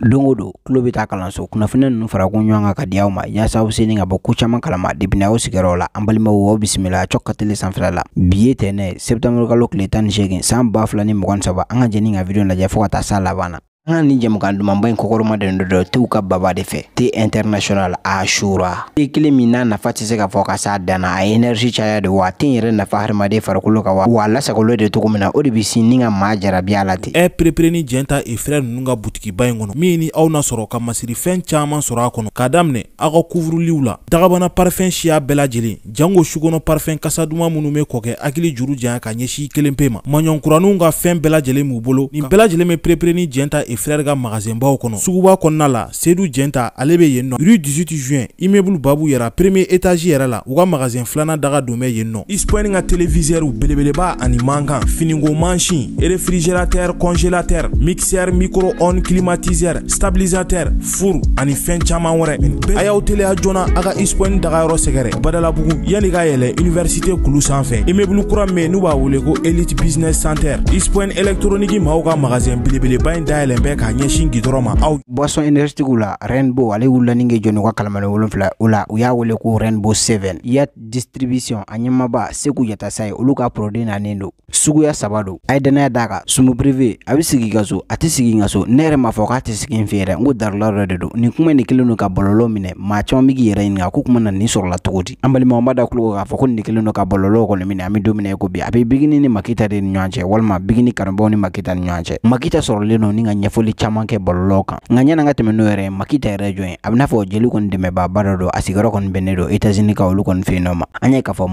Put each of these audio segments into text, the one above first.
don o don tulo bɛ taa kalanso kunnafoniya ninnu fara kun ɲɔgɔn ka di aw ma ya aw bɛ se ni ka bɔ ko caman kalama depi n'aw la an balimaw aw bisimila cɔ ka tele sanfɛla la bi ye tɛnɛ sebutanburukalo tile tan ni seegin san ba fila ni mugan ni saba an ka jɛni ka video lajɛ fo ka taa s'a laban na an ni jɛmukan dumanba in kɔkɔrɔma dɛn dɔ dɔ t'u ka baba de fɛ te international a shura te kelen min n'a nafa tɛ se ka fɔ ka s'a dan a ye energie caya de wa a tɛ n yɛrɛ nafa hadamaden farikolo kan wa wa a lasagolo de cogo min na o de bi sin ni ka maa jarabiya la ten ɛ perepere ni jɛn ta efrɛ nunu ka butikiba in kɔnɔ min ni aw na sɔrɔ ka masiri fɛn caaman sɔrɔ a kɔnɔ k'a daminɛ aw ka kuvuruliw la dagabana parifɛn siya bɛɛ lajɛlen jango sukɔnɔ parifɛn kasa duma minnu be kɔkɛ hakili juru janya ka ɲɛsi kelen pe ma maɲɔnkuranninw ka fɛn bɛɛ lajɛlen b'u bolo nin bɛɛ lajɛlen be perepere ni jɛn frɛrɛ ka magazinbaw kɔnɔ suguba kɔnɔna la sedu jɛnta ale bɛ yen nɔ ru 18 juin immeuble babu yɛra premier étage yɛrɛ la u ka magazin filanan daga don bɛ yen nɔ ispoin ka televizɛriw belebeleba ani mankan finiko mansin refrigérateur congélateur mixeur micro on climatiseur stabilisateur furu ani fɛn caaman wɛrɛ a y'aw teliya joona a ka ispoin dagayɔrɔ sɛgɛrɛ badalabugu yani ka yɛlɛ université kulu sanfɛ immeuble kura min n'u b'a wele ko elite business center ispoin électronique maw ka magazin belebeleba ɲi dayɛlɛ labɛn bɛɛ k'a ɲɛsin gidɔrɔn ma aw boisson énergétique la rainbow ale wulila ni kɛ jɔni u ka kalamani wolonfila o la u y'a wele ko rainbow seven yat distribution a ɲɛmaba segu yatasa ye olu ka produit nanen don suguya saba don a ye danaya d'a kan sumu privé a bɛ sigi ka so a tɛ sigi ka so ne yɛrɛ m'a fɔ k'a tɛ sigi n fɛ yɛrɛ n ko darula dɔ de don nin kuma nin kelen don ka bɔlɔlɔ minɛ maa caman bɛ k'i yɛrɛ ɲininka ko kuma na nin sɔrɔla cogo di an balima b'a da tulo k'a fɔ ko nin kelen don ka bɔlɔlɔ kɔni minɛ an bɛ don min ko bi a bɛ bigini ni makita de ni ɲɔgɔn cɛ walima bigini kanubaw ni makita ni ɲɔgɔn cɛ makita sɔrɔlen don ni ka ɲɛ ɲɛfɔli caman kɛ bɔlɔlɔ kan nka ɲɛna ka tɛmɛ n'o yɛrɛ makita yɛrɛ jɔn ye a bena n'a fɔ jeli kɔni dɛmɛbaba dɔ do a sigiyɔrɔ kɔni bɛnnen do etats-unis ka olu kɔni fɛ nɔ ma an ye k'a fɔ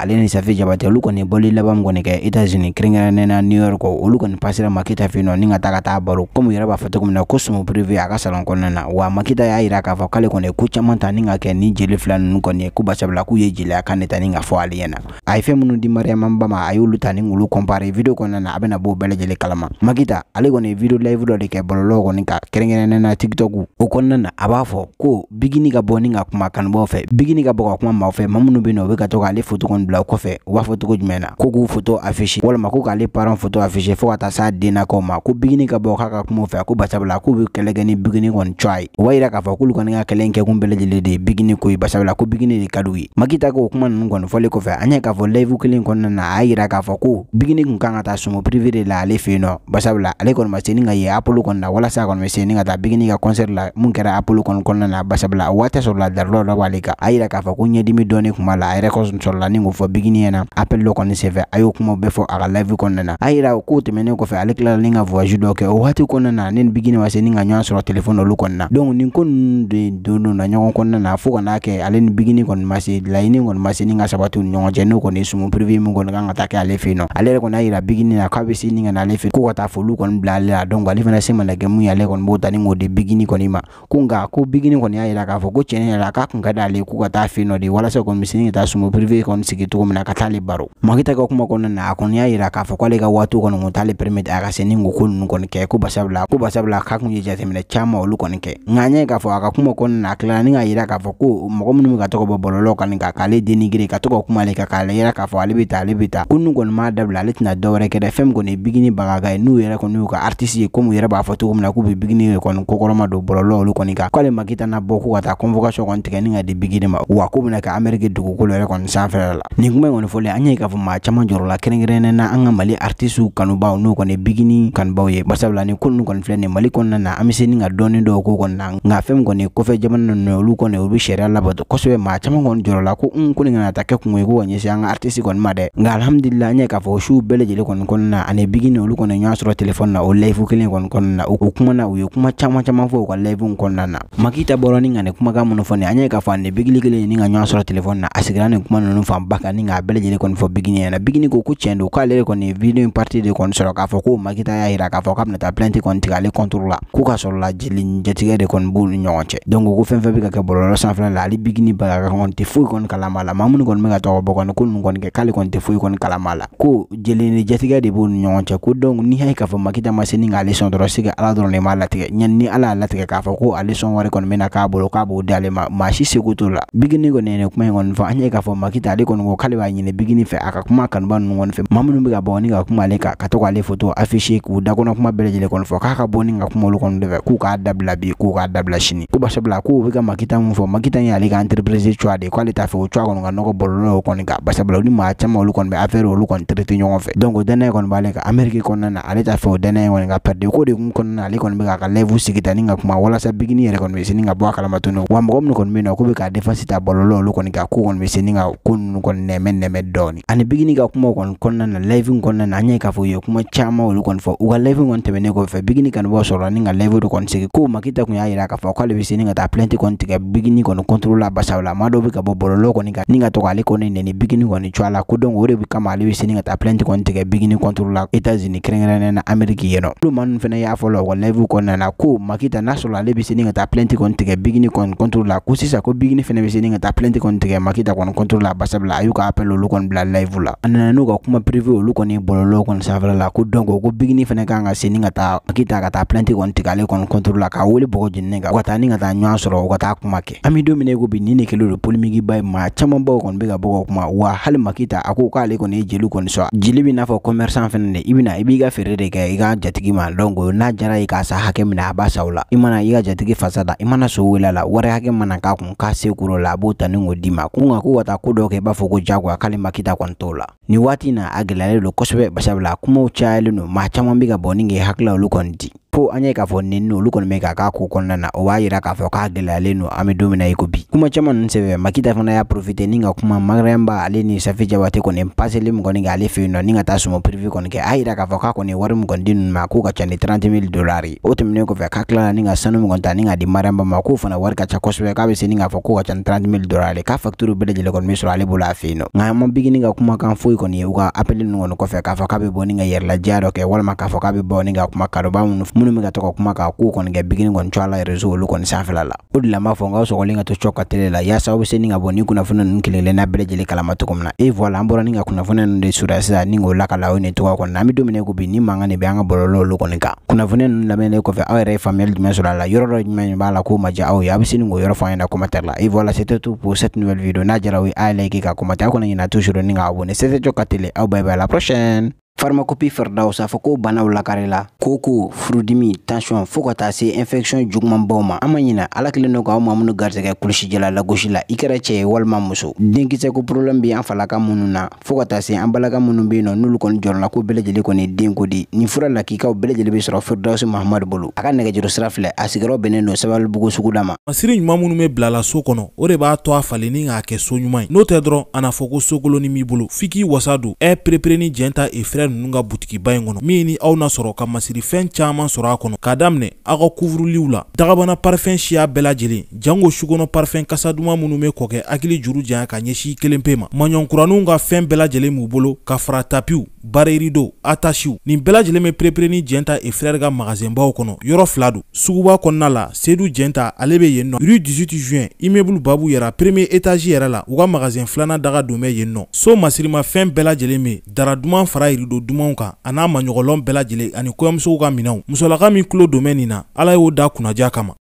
ale ni safi jabate olu kɔni bɔli laban min kɔni kɛ etats-unis kɛrɛnkɛrɛnnena new york olu kɔni pasira makita fɛ nɔ ni ka taa ka taa baro komi yɛrɛ b'a fɔ cogo min na ko sumu privé a ka salon kɔnɔna na wa makita y'a yira k'a fɔ k'ale kɔni ko caman ta ni ka kɛ ni jeli fila nunu kɔni ye ko basabula k'u ye jeliya kan ne ta ni ka fɔ ale ɲɛna a ye fɛn minnu di mariama ma a y'olu ta ni olu kɔnpare video kɔnɔna na a bena b'o bɛɛ lajɛlen kalama makita ale kɔni video live dɔ de kɛ bɔlɔlɔw kɔni kan kɛrɛnkɛrɛnnen na tiktok o kɔnɔna na a b'a fɔ ko bigini ka bɔ ni ka kuma kanubaw fɛ bigini ka bɔ ka kuma maaw fɛ ma minnu bɛ na u bɛ ka to k'ale foto kɔni bila o kɔfɛ u b'a fɔ cogo jumɛn na ko k'u foto affiche walima ko k'ale parent foto affiche fo ka taa s'a dennakaw ma ko bigini ka bɔ k'a ka kuma fɛ ko basabula k'u bɛ kɛlɛ kɛ ni bigini kɔni cɔ ye o b'a yira k'a fɔ k'olu kɔni ka kɛlɛ in kɛkun bɛɛ de bigini ko ye basabula ko bigini de ka d'u ye makita k'o kuma ninnu kɔni fɔlen kɔfɛ an ye k'a fɔ live kelen kɔnɔna na a y'a yira k'a fɔ ko bigini kun kan ka taa sumo privé de la ale fɛ yen nɔ basabula ale kɔni ma se ni ka ye apolo kɔni la walasa a kɔni bɛ se ni ka taa bigini ka concert la mun kɛra apolo kɔni kɔnɔna na basabula a waati sɔrɔla darilɔ dɔ b'ale kan a yira k'a fɔ ko ɲɛdimi dɔɔni kun b'a la a yɛrɛ kɔsɔn sɔrɔla ni k'o fɔ bigini na appel dɔ kɔni senfɛ a y'o kumaw bɛɛ fɔ a ka live kɔnɔna na a yira o k'o tɛmɛnen kɔfɛ ale tilala ni ka voyage dɔ kɛ o waati kɔnɔna na ne ni bigini ma se ni ka ɲɔgɔn sɔrɔ telefɔni dɔ olu kɔni na donc nin ko ninnu de don na ɲɔgɔn kɔnɔna na fo ka n'a kɛ ale ni bigini kɔni ma se laɲini kɔni ma se ni ka sabati u ni ɲɔgɔn cɛ n'o kɔni sumu privé min kɔni kan ka taa kɛ ale fɛ yen nɔ ale yɛrɛ kɔni y'a yira bigini na k'a be se ni ka n'ale fɛ k'u ka taa foliw kɔni bila ale la donc ale fana sema la gemu ya lekon bota ni ngode bigini koni ma kunga nka ko bigini koni y'a ila kafo fɔ ko tiɲɛ yɛrɛ la k'a kun ka d'ale k'u ka taa fɛ nɔ de walasa kɔni misɛnnin ka taa sumu pirife kɔni sigi cogo min ka t'ale baro makita ka kuma kɔnɔna na a y'a ila kafo fɔ k'ale ka waati kɔni kun t'ale permettre a se ni o ko ninnu ke kɛ ko basabula ko basabula k'a kun ye jateminɛ caman olu kɔni kɛ nka an y'a ye k'a fɔ kuma kɔnɔna na klana ni k'a ila kafo fɔ ko mɔgɔ minnu bɛ ka tɔgɔ bɔ bɔlɔlɔ kan kan k'ale dénigrer ka to ka kuma le kan k'ale yira k'a fɔ ale bɛ taa ale bɛ taa ko n'u kɔni m'a dabila ale tɛna dɔwɛrɛ kɛ dɛ fɛn min bigini baga ka ye n'u yɛrɛ kɔni y'u ka artiste ye komi u b'a fɔ mna ku na k'u kon bigini kɔni do bololo lu olu kɔni kan k'ale Makita na boku k'u convocation kon tigɛ nga di bigi ma wa k'u bɛna kɛ Amérique dugukolo yɛrɛ kɔni sanfɛla la nin kuma in kɔni fɔlen an y'a ye k'a chama joro la kene kɛrɛnkɛrɛnnen na an mali Mali kanu baw n'o koni bigini kan baw ye barisabula nin ni kun kon filɛ Mali kon na an bɛ ni nga doni do ko kon na nka fɛn min kɔni ye kɔfɛ no ninnu ye olu kɔni u bɛ sariya labato kosɛbɛ maa caman kɔni jɔrɔla ku un ko nin kana taa kɛ kungo ye ko ka ɲɛsin an ka artistes kɔni ma dɛ nga alhamdulilahi an y'a ye k'a fɔ o suw bɛɛ kon kɔni kɔnɔna bigini lu kɔni ye ɲɔgɔn na o live kon kɔni kɔnɔna o kumana u ye kuma caman caman fɔ u ka live kɔnɔna na makita bɔra ni ka nin kumakan minnu fɔ nin an ye k'a fɔ nin bigili kelen ni ka ɲɔgɔn sɔrɔ telefɔni na a sigira nin kuma ninnu fanba kan ni k'a bɛɛ lajɛlen kɔni fɔ bigini ɲɛna bigini ko ko tiɲɛ don k'ale de kɔni ye video in partie de kɔni sɔrɔ k'a fɔ ko makita y'a yira k'a fɔ k'a bɛna taa plainte kɔni tigɛ ale contre la k'u k'a sɔrɔ la jeli jɛtigɛ de kɔni b'u ni ɲɔgɔn cɛ donc ko fɛn fɛn bɛ ka kɛ bɔlɔlɔ sanfɛla la ale bigini baga ka kɔni tɛ foyi kɔni kalama la ma minnu kɔni bɛ ka tɔgɔ bɔ kɔni ko ninnu kɔni kɛ k'ale kɔni tɛ foyi kɔni kalama la ko jeli ni jɛtigɛ de b'u ni ɲɔgɔn cɛ ko donc n'i y'a ye k'a fɔ makita ma se ni k'ale sɔn dɔrɔn masigi ala dɔrɔn de m'a latigɛ ɲani ni ala y'a latigɛ k'a fɔ ko ale sɔn wari kɔni bɛna k'a bolo k'a b'o d'ale ma maa si seko t'o la bigini kɔni ye nin kuma in kɔni fɔ an ye k'a fɔ makita ale kɔni ko k'ale b'a ɲini bigini fɛ a ka kuma kanuba ninnu kɔni fɛ maa minnu bɛ ka bɔ ni ka kuma ale kan ka to k'ale foto affiché k'u dakɔnɔ kuma bɛɛ lajɛlen kɔni fɔ k'a ka bɔ ni ka kuma olu kɔni de k'u k'a dabila bi k'u k'a dabila sini ko basabula k'u bɛ ka makita min fɔ makita in y'ale ka entreprise cogoya de k'ale t'a fɛ o cogoya kɔni ka nɔgɔ bɔlɔlɔ kɔni kan basabula u ni maa caman olu kɔni bɛ affaire olu kɔni traité ɲɔgɔn fɛ donc o danaya kɔni b'ale kan Amérique kɔnɔna na ale t'a fɛ o danaya in kɔni ka perdre ko de kun kɔnɔna ale kɔni bɛ k'a ka live sigi ni ka kuma walasa bigini yɛrɛ kɔni bɛ se ni ka bɔ a kalama tuguni wa mɔgɔ minnu kɔni bɛ yen nɔ k'u bɛ k'a défense ta bɔlɔlɔ olu kɔni ka ko kɔni bɛ se ni ka ko ninnu kɔni nɛmɛ nɛmɛ dɔɔni ani bigini ka kuma kɔni kɔnɔna na live kɔnɔna na an y'a ye k'a fɔ u ye kuma caman olu kɔni fɔ u ka kɔni tɛmɛnen kɔfɛ bigini ni ka kɔni sigi ko makita y'a yira k'a fɔ k'ale bɛ se ni ka taa kɔni tigɛ bigini kɔni la la maa dɔw bɛ ka bɔ bɔlɔlɔ kɔni kan ni ka to k'ale kɔni nɛni bigini kɔni a la ko o de kama ale bɛ se ni ka taa kɔni tigɛ bigini la unis kɛrɛnkɛrɛnnen na yen nɔ olu maa ninnu fana y'a fɔlɔ la ekɔlilɛvi kɔnɔna na ko makita n'a sɔrɔ ale bɛ se ni ka taa plɛnti kɔni tigɛ bigini kɔni kɔntoro la ko sisan ko bigini fɛnɛ bɛ se ni ka taa plɛnti kɔni tigɛ makita kɔni kɔntoro la basabula a y'u ka apɛl olu kɔni bila layivu la a nana n'u ka kuma prive olu kɔni bɔlɔlɔ kɔni sanfɛla la ko dɔnko ko bigini fɛnɛ kan ka se ni ka taa makita ka taa plɛnti kɔni tigɛ ale kɔni kɔntoro la k'a wele bɔgɔ jenini kan u ka taa ni ka taa ɲɔgɔn sɔrɔ u ka taa kuma kɛ an be don mina i ko bi ni ne kelen polimiki polimikiba ye maa camanbaw kɔni be ka bɔ ka kuma wa hali makita a ko k'ale kɔni ye jeli kɔni sɔ jeli n'a fɔ comɛrsan fɛnɛ de i bena i b'i ka feere de kɛ i ka jatigi ma dɔnko n'a jara i k'a sa hakɛ minɛ a b'a sa la i mana i ka jatigi fasa da i mana so wele la wari hakɛ mana k'a kun k'a se kur'o la a b'o ta ni k'o d'i ma ko nka ko ka taa ko dɔ kɛ i b'a fɔ ko jagoya k'ale ma kita kɔni t'o la nin waati na a gɛlɛyalen don kosɛbɛ basabula kumaw cayalen don maa caman bɛ ka bɔnni kɛ hakilila olu kɔni di po anya ye k'a fɔ nin n'olu kɔni bɛ k'a k'a ko na o b'a yira k'a fɔ k'a gɛlɛyalen don an bɛ na i bi kuma chama ninnu senfɛ Makita fana y'a profite ni ka kuma magremba ale ni Safi Jabate kɔni paseli min kɔni k'ale fɛ yen nɔ ni ka taa sɔmɔ privi kɔni kɛ a yira k'a fɔ k'a kɔni wari min kɔni di ninnu ma k'o ka ca 30000 dollars ye o tɛmɛnen kɔfɛ k'a tilala ni ka sanu min kɔni ta ni k'a di maremba ma k'o fana wari ka ca kosɛbɛ k'a be se ni k'a fɔ k'o ka ca 30000 dollars ye k'a facture bɛɛ lajɛlen kɔni bɛ sɔrɔ ale bolo a fɛ yen nɔ nka an ma bigini ka kumakan foyi kɔni ye u ka appel ninnu kɔni kɔfɛ k'a fɔ k'a bɔ ni ka yɛrɛlajiya dɔ kɛ walima k'a fɔ k'a be bɔ ni ka kuma kadoba minnu munu mi ka to kuma k'a ko kɔni kɛ bikini kɔni co a la reseau olu kɔni sanfɛla la o de la n b'a fɔ n k'aw sɔgɔlen ka to cɔ ka tele la yaasa aw be se ni ka bɔ ni kunnafoni ninnu kelenkelenna na bɛɛ lajɛlen kalama cogo min e et voilà an bɔra ni ka kunnafoni ninnu de suda sisan ni k'o lakala o ni cogoya kɔni na an be don ko bi ni mankan ne be an ka bɔlɔlɔ olu kɔni kan kunnafoni ninnu lamɛnlen kɔfɛ aw yɛrɛ ye faamuyali jumɛn sɔrɔ a la yɔrɔ dɔ jumɛn b'a la k'o ma diya aw ye aw be se ni k'o yɔrɔ fɔ an ɲɛna commentaire la e voilà c'était tout pour cette nouvelle vidéo n'a jara aw ye a ye like k'a commenter aw kana ɲina toujours ni k'a abonner c'était cɔ ka tele aw bye bye la prochaine farmakopi Pharmacopée Firdawusa fɔ ko banaw lakarila koko furudimi tension fɔɔ ka taa se infection jugumanbaw ma an ma ɲina Ala kelen don k'aw ma minnu garijɛgɛ kulusijɛla lagosi la i kɛra cɛ ye walima muso denkisɛko problème bɛ an falaka minnu na fɔɔ ka taa se an balaka minnu bɛ yen nɔ n'olu kɔni jɔrɔla ko bɛɛ kɔni ye denko di ye nin fura lakikaw bɛɛ be sɔrɔ Firdawusi Mahamadu bolo a ka nɛgɛjuru sira filɛ a sigiyɔrɔ bɛnnen don Sabalibugu suguda ma masiri ɲuman minnu be bilala soo kɔnɔ o de b'a to a falenni k'a kɛ so ɲuman ye n'o tɛ dɔrɔn a na fɔ ko sokolonin b'i bolo f'i k'i wasa don heure prepré ni ta et ninnu ka butigiba in kɔnɔ min ni aw na sɔrɔ ka masirifɛn caaman sɔrɔ a kɔnɔ k'a daminɛ aw ka kuvuruliw la dagabana parifɛn siya bɛɛ lajɛlen jango sukɔnɔ parifɛn kasa duman minnu be kɔkɛ hakili juru janya ka ɲɛsi kelen pe ma maɲɔnkuranninw ka fɛn bɛɛ lajɛlen b'u bolo ka fara tapiw barerido atasiw nin bɛɛ lajɛlen be perepere ni jɛnta efrɛr ka magazinbaw kɔnɔ yɔrɔ fila don suguba kɔnɔna la sedu jɛnta ale be yen nɔ rue 18 juin immeuble babu yɛra premier etazi yɛrɛ la u ka magazin filanan daga don bɛ yen nɔ so masirimafɛn bɛɛ lajɛlen be dara duman fara yirido dumanw kan a n'a maɲɔgɔnlɔn bɛɛ lajɛlen ani kɔɲɔmusow ka minɛnw musolaka min kulo don bɛ nin na ala y'o da kunnaja kama